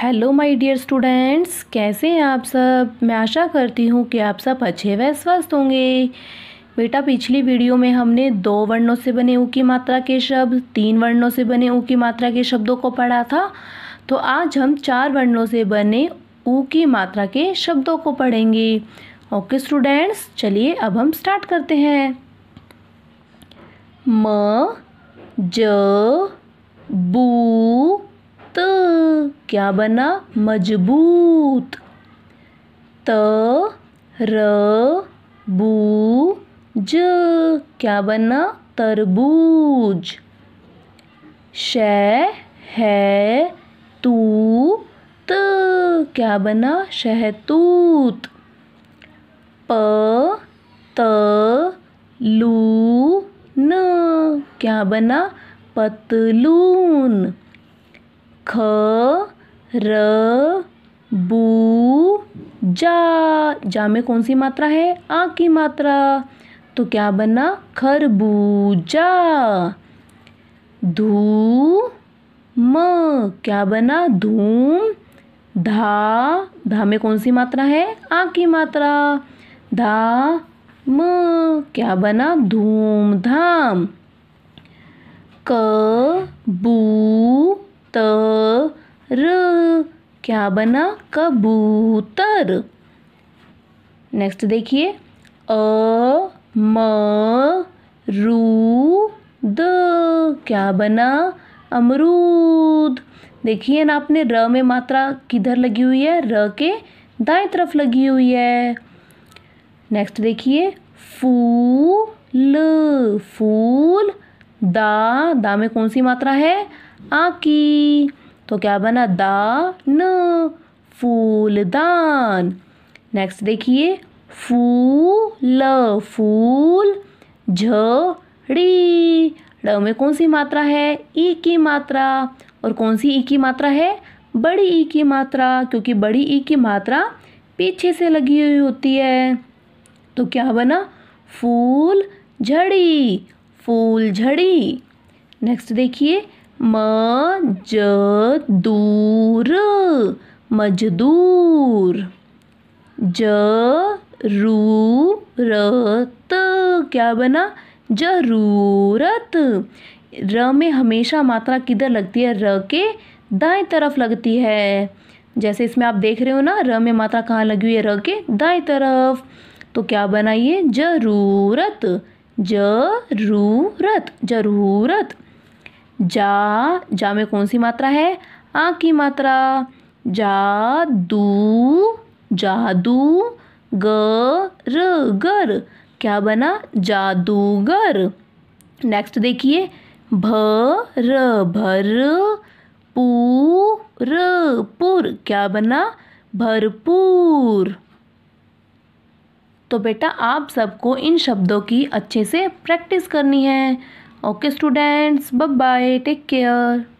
hello my dear students कैसे हैं आप सब मैं आशा करती हूँ कि आप सब अच्छे व स्वस्थ होंगे बेटा पिछली वीडियो में हमने दो वर्णों से बने ऊ की मात्रा के शब्द तीन वर्णों से बने ऊ की मात्रा के शब्दों को पढ़ा था तो आज हम चार वर्णों से बने ऊ की मात्रा के शब्दों को पढ़ेंगे ओके स्टूडेंट्स चलिए अब हम स्टार्ट करते हैं म ज बू क्या बना मजबूत त र बू ज क्या बना तरबूज श है तू त क्या बना शहतूत प त लू न क्या बना पतलून ख र बू जा जा में कौन सी मात्रा है आ की मात्रा तो क्या बना खरबूजा धू म क्या बना धूम धा धा में कौन सी मात्रा है आ की मात्रा धा म क्या बना धूम धाम क बू त र क्या बना कबूतर नेक्स्ट देखिए अ म रू द क्या बना अमरूद देखिए ना आपने र में मात्रा किधर लगी हुई है र के दाएं तरफ लगी हुई है नेक्स्ट देखिए फूल फूल दा दा में कौन सी मात्रा है आ की तो क्या बना दा न फूलदान नेक्स्ट देखिए फूल फूल झड़ी ड में कौन सी मात्रा है ई की मात्रा और कौन सी ई की मात्रा है बड़ी ई की मात्रा क्योंकि बड़ी ई की मात्रा पीछे से लगी हुई होती है तो क्या बना फूल झड़ी फूल झड़ी नेक्स्ट देखिए मजदूर मजदूर जरूरत क्या बना जरूरत र में हमेशा मात्रा किधर लगती है र के दाएं तरफ लगती है जैसे इसमें आप देख रहे हो ना र में मात्रा कहाँ लगी हुई है र के दाएं तरफ तो क्या बना ये जरूरत जरूरत जरूरत जा जा में कौन सी मात्रा है आ की मात्रा जा जादू जादू गर गर क्या बना जादूगर नेक्स्ट देखिए भर भर र पुर क्या बना भरपूर तो बेटा आप सबको इन शब्दों की अच्छे से प्रैक्टिस करनी है okay students bye bye take care